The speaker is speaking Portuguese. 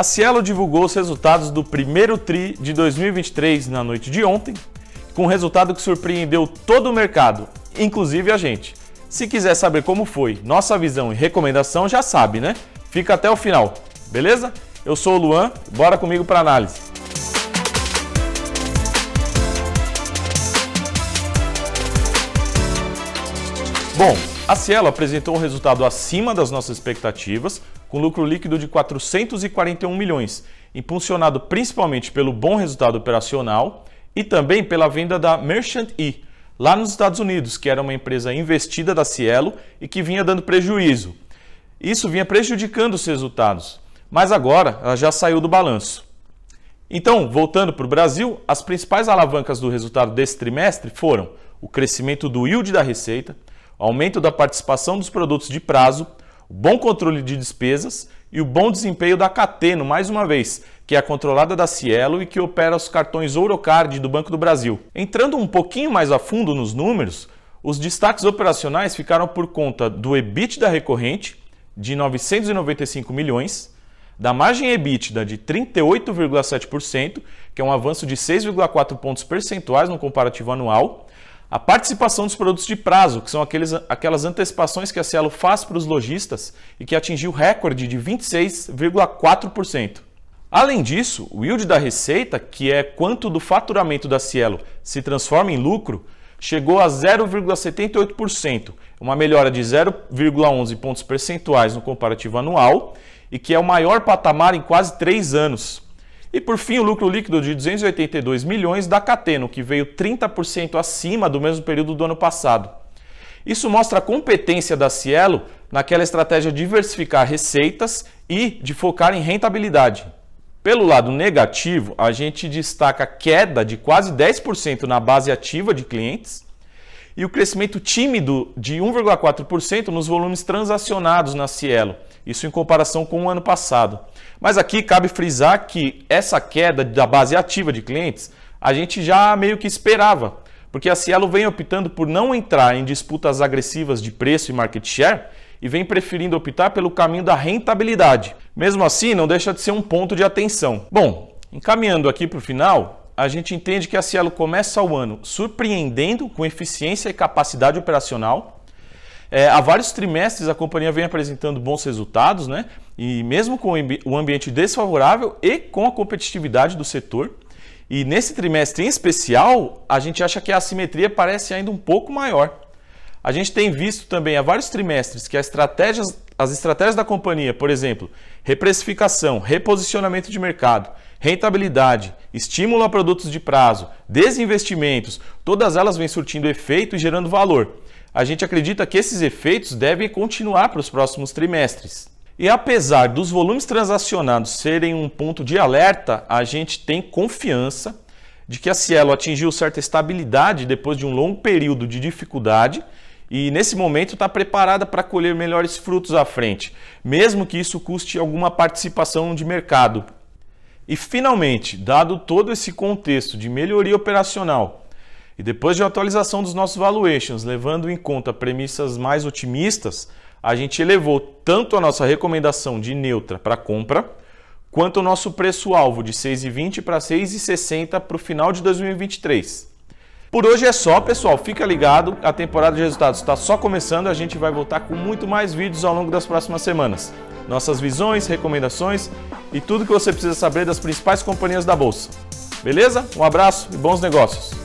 A Cielo divulgou os resultados do primeiro TRI de 2023 na noite de ontem, com um resultado que surpreendeu todo o mercado, inclusive a gente. Se quiser saber como foi, nossa visão e recomendação, já sabe, né? Fica até o final, beleza? Eu sou o Luan, bora comigo para análise. Bom, a Cielo apresentou um resultado acima das nossas expectativas, com lucro líquido de 441 milhões, impulsionado principalmente pelo bom resultado operacional e também pela venda da Merchant E, lá nos Estados Unidos, que era uma empresa investida da Cielo e que vinha dando prejuízo. Isso vinha prejudicando os resultados, mas agora ela já saiu do balanço. Então, voltando para o Brasil, as principais alavancas do resultado desse trimestre foram o crescimento do yield da receita, aumento da participação dos produtos de prazo o bom controle de despesas e o bom desempenho da Cateno, mais uma vez, que é a controlada da Cielo e que opera os cartões Ourocard do Banco do Brasil. Entrando um pouquinho mais a fundo nos números, os destaques operacionais ficaram por conta do EBIT da recorrente de 995 milhões, da margem EBITDA de 38,7%, que é um avanço de 6,4 pontos percentuais no comparativo anual, a participação dos produtos de prazo, que são aqueles, aquelas antecipações que a Cielo faz para os lojistas e que atingiu recorde de 26,4%. Além disso, o yield da receita, que é quanto do faturamento da Cielo se transforma em lucro, chegou a 0,78%, uma melhora de 0,11 pontos percentuais no comparativo anual e que é o maior patamar em quase três anos. E por fim, o lucro líquido de 282 milhões da Cateno, que veio 30% acima do mesmo período do ano passado. Isso mostra a competência da Cielo naquela estratégia de diversificar receitas e de focar em rentabilidade. Pelo lado negativo, a gente destaca queda de quase 10% na base ativa de clientes, e o crescimento tímido de 1,4% nos volumes transacionados na Cielo, isso em comparação com o ano passado. Mas aqui cabe frisar que essa queda da base ativa de clientes a gente já meio que esperava, porque a Cielo vem optando por não entrar em disputas agressivas de preço e market share e vem preferindo optar pelo caminho da rentabilidade. Mesmo assim, não deixa de ser um ponto de atenção. Bom, encaminhando aqui para o final, a gente entende que a Cielo começa o ano surpreendendo com eficiência e capacidade operacional. É, há vários trimestres a companhia vem apresentando bons resultados, né? E mesmo com o ambiente desfavorável e com a competitividade do setor. E nesse trimestre em especial, a gente acha que a assimetria parece ainda um pouco maior. A gente tem visto também há vários trimestres que as estratégias as estratégias da companhia, por exemplo, reprecificação, reposicionamento de mercado, rentabilidade, estímulo a produtos de prazo, desinvestimentos, todas elas vêm surtindo efeito e gerando valor. A gente acredita que esses efeitos devem continuar para os próximos trimestres. E apesar dos volumes transacionados serem um ponto de alerta, a gente tem confiança de que a Cielo atingiu certa estabilidade depois de um longo período de dificuldade e nesse momento está preparada para colher melhores frutos à frente, mesmo que isso custe alguma participação de mercado. E finalmente, dado todo esse contexto de melhoria operacional e depois de atualização dos nossos valuations, levando em conta premissas mais otimistas, a gente elevou tanto a nossa recomendação de neutra para compra, quanto o nosso preço-alvo de 6,20 para 6,60 para o final de 2023. Por hoje é só, pessoal. Fica ligado, a temporada de resultados está só começando. A gente vai voltar com muito mais vídeos ao longo das próximas semanas. Nossas visões, recomendações e tudo que você precisa saber das principais companhias da bolsa. Beleza? Um abraço e bons negócios!